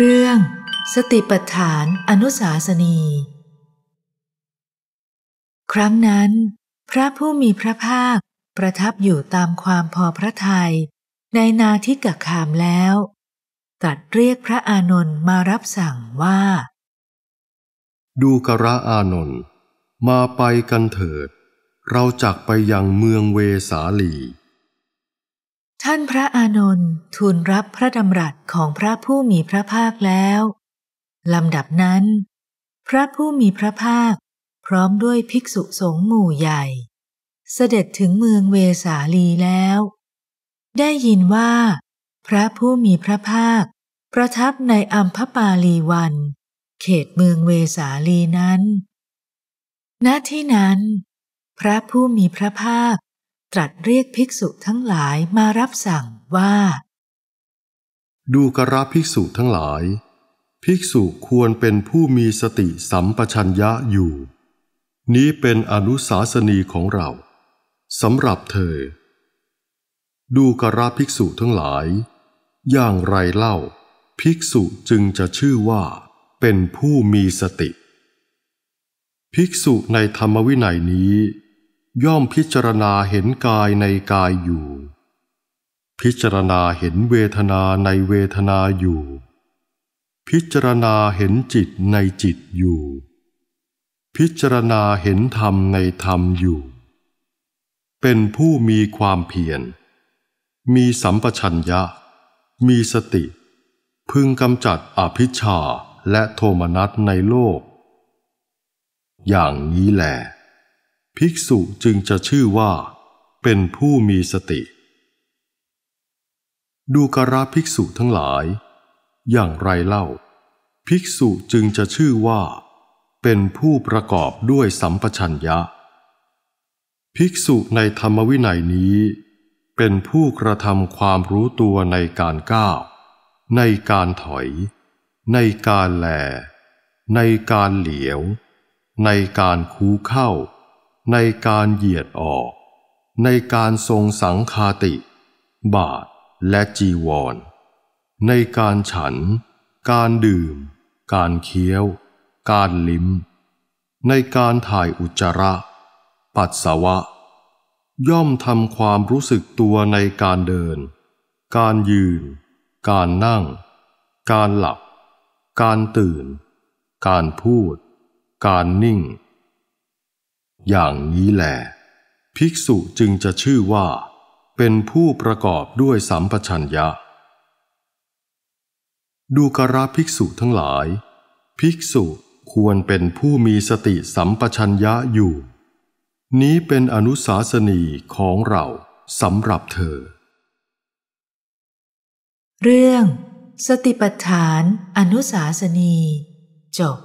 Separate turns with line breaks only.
เรื่องสติปัฏฐานอนุสาสนี ครั้งนั้น พระผู้มีพระภาคประทับอยู่ตามความพอพระทัยในนาทิกกขามแล้ว ตัดเรียกพระอานนท์มารับสั่งว่า
ดูกระอานนท์มาไปกันเถิด เราจักไปยังเมืองเวสาลี
ท่านพระอานนท์ทูลรับพระดำรัสของพระผู้มีพระภาคแล้วลำดับนั้น พระผู้มีพระภาคพร้อมด้วยภิกษุสงฆ์หมู่ใหญ่ เสด็จถึงเมืองเวสาลีแล้ว ได้ยินว่า พระผู้มีพระภาค ประทับในอัมพปาลีวัน เขตเมืองเวสาลีนั้น ณที่นั้น พระผู้มีพระภาคตรัสเรียกภิกษุทั้งหลายมารับสั่งว่า
ดูกระภิกษุทั้งหลาย ภิกษุควรเป็นผู้มีสติสัมปชัญญะอยู่ นี้เป็นอนุสาสนีของเรา สำหรับเธอ ดูกระภิกษุทั้งหลาย อย่างไรเล่า ภิกษุจึงจะชื่อว่า เป็นผู้มีสติ ภิกษุในธรรมวินัยนี้ย่อมพิจารณาเห็นกายในกายอยู่ พิจารณาเห็นเวทนาในเวทนาอยู่ พิจารณาเห็นจิตในจิตอยู่ พิจารณาเห็นธรรมในธรรมอยู่ เป็นผู้มีความเพียร มีสัมปชัญญะ มีสติ พึงกำจัดอภิชาและโทมนัสในโลก อย่างนี้แหละภิกษุจึงจะชื่อว่าเป็นผู้มีสติ ดูกระภิกษุทั้งหลาย อย่างไรเล่า ภิกษุจึงจะชื่อว่า เป็นผู้ประกอบด้วยสัมปชัญญะ ภิกษุในธรรมวินัยนี้ เป็นผู้กระทำความรู้ตัวในการก้าว ในการถอย ในการแล ในการเหลียว ในการคูเข้าในการเหยียดออก ในการทรงสังคาติ บาทและจีวร ในการฉัน การดื่ม การเคี้ยว การลิ้ม ในการถ่ายอุจจาระ ปัสสาวะ ย่อมทำความรู้สึกตัวในการเดิน การยืน การนั่ง การหลับการตื่น การพูด การนิ่งอย่างนี้แหล ภิกษุจึงจะชื่อว่า เป็นผู้ประกอบด้วยสัมปชัญญะ ดูกระภิกษุทั้งหลาย ภิกษุควรเป็นผู้มีสติสัมปชัญญะอยู่ นี้เป็นอนุสาสนีของเราสำหรับเธอ
เรื่อง สติปัฏฐานอนุสาสนี จบ